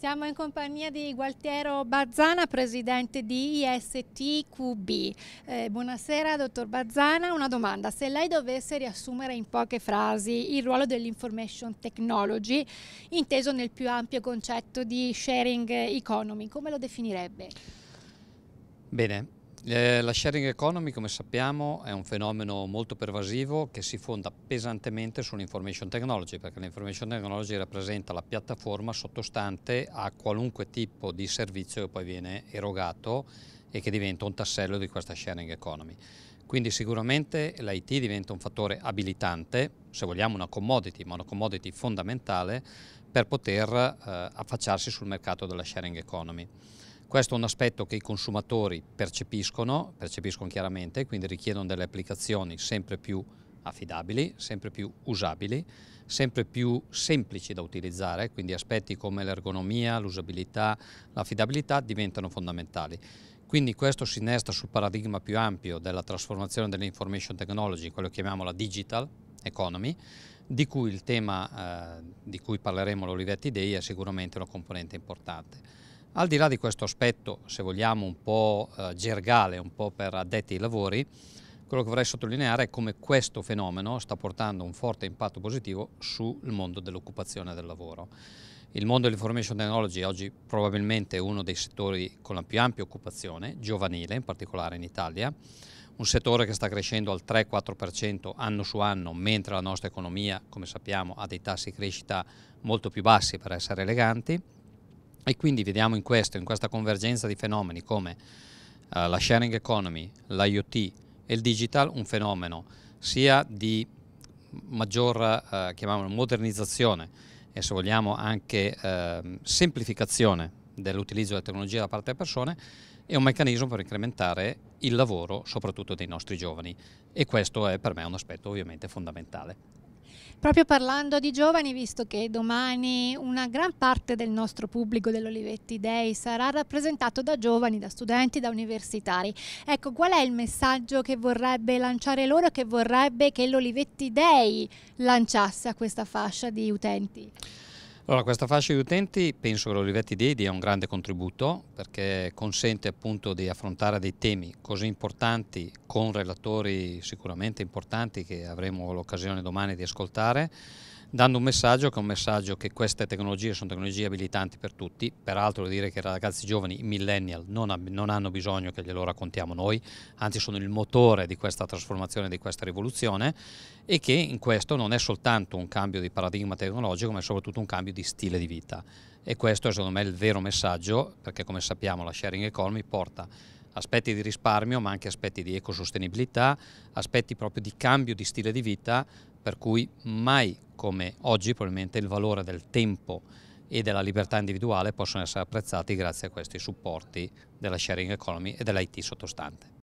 Siamo in compagnia di Gualtiero Bazzana, presidente di ISTQB. Eh, buonasera, dottor Bazzana. Una domanda. Se lei dovesse riassumere in poche frasi il ruolo dell'information technology, inteso nel più ampio concetto di sharing economy, come lo definirebbe? Bene, eh, la sharing economy, come sappiamo, è un fenomeno molto pervasivo che si fonda pesantemente sull'information technology, perché l'information technology rappresenta la piattaforma sottostante a qualunque tipo di servizio che poi viene erogato e che diventa un tassello di questa sharing economy. Quindi sicuramente l'IT diventa un fattore abilitante, se vogliamo una commodity, ma una commodity fondamentale per poter eh, affacciarsi sul mercato della sharing economy. Questo è un aspetto che i consumatori percepiscono, percepiscono chiaramente, quindi richiedono delle applicazioni sempre più affidabili, sempre più usabili, sempre più semplici da utilizzare, quindi aspetti come l'ergonomia, l'usabilità, l'affidabilità diventano fondamentali. Quindi questo si innesta sul paradigma più ampio della trasformazione dell'information technology, quello che chiamiamo la digital economy, di cui il tema eh, di cui parleremo l'Olivetti Day è sicuramente una componente importante. Al di là di questo aspetto, se vogliamo, un po' eh, gergale, un po' per addetti ai lavori, quello che vorrei sottolineare è come questo fenomeno sta portando un forte impatto positivo sul mondo dell'occupazione del lavoro. Il mondo dell'information technology è oggi probabilmente uno dei settori con la più ampia occupazione, giovanile in particolare in Italia, un settore che sta crescendo al 3-4% anno su anno, mentre la nostra economia, come sappiamo, ha dei tassi di crescita molto più bassi per essere eleganti e quindi vediamo in questo, in questa convergenza di fenomeni come uh, la sharing economy, l'IoT e il digital un fenomeno sia di maggior uh, modernizzazione e se vogliamo anche uh, semplificazione dell'utilizzo della tecnologia da parte delle persone e un meccanismo per incrementare il lavoro soprattutto dei nostri giovani e questo è per me un aspetto ovviamente fondamentale. Proprio parlando di giovani, visto che domani una gran parte del nostro pubblico dell'Olivetti Day sarà rappresentato da giovani, da studenti, da universitari, ecco qual è il messaggio che vorrebbe lanciare loro, e che vorrebbe che l'Olivetti Day lanciasse a questa fascia di utenti? Allora, questa fascia di utenti penso che l'Olivetti Day dia un grande contributo perché consente appunto di affrontare dei temi così importanti con relatori sicuramente importanti che avremo l'occasione domani di ascoltare dando un messaggio che è un messaggio che queste tecnologie sono tecnologie abilitanti per tutti, peraltro vuol dire che i ragazzi giovani, i millennial, non, non, hanno bisogno che glielo raccontiamo noi, anzi sono il motore di questa trasformazione, di questa rivoluzione e che in questo non è soltanto un cambio di paradigma tecnologico ma è soprattutto un cambio di stile di vita e questo è secondo me il vero messaggio perché come sappiamo la sharing economy porta aspetti di risparmio ma anche aspetti di ecosostenibilità, aspetti proprio di cambio di stile di vita per cui mai come oggi probabilmente il valore del tempo e della libertà individuale possono essere apprezzati grazie a questi supporti della sharing economy e dell'IT sottostante.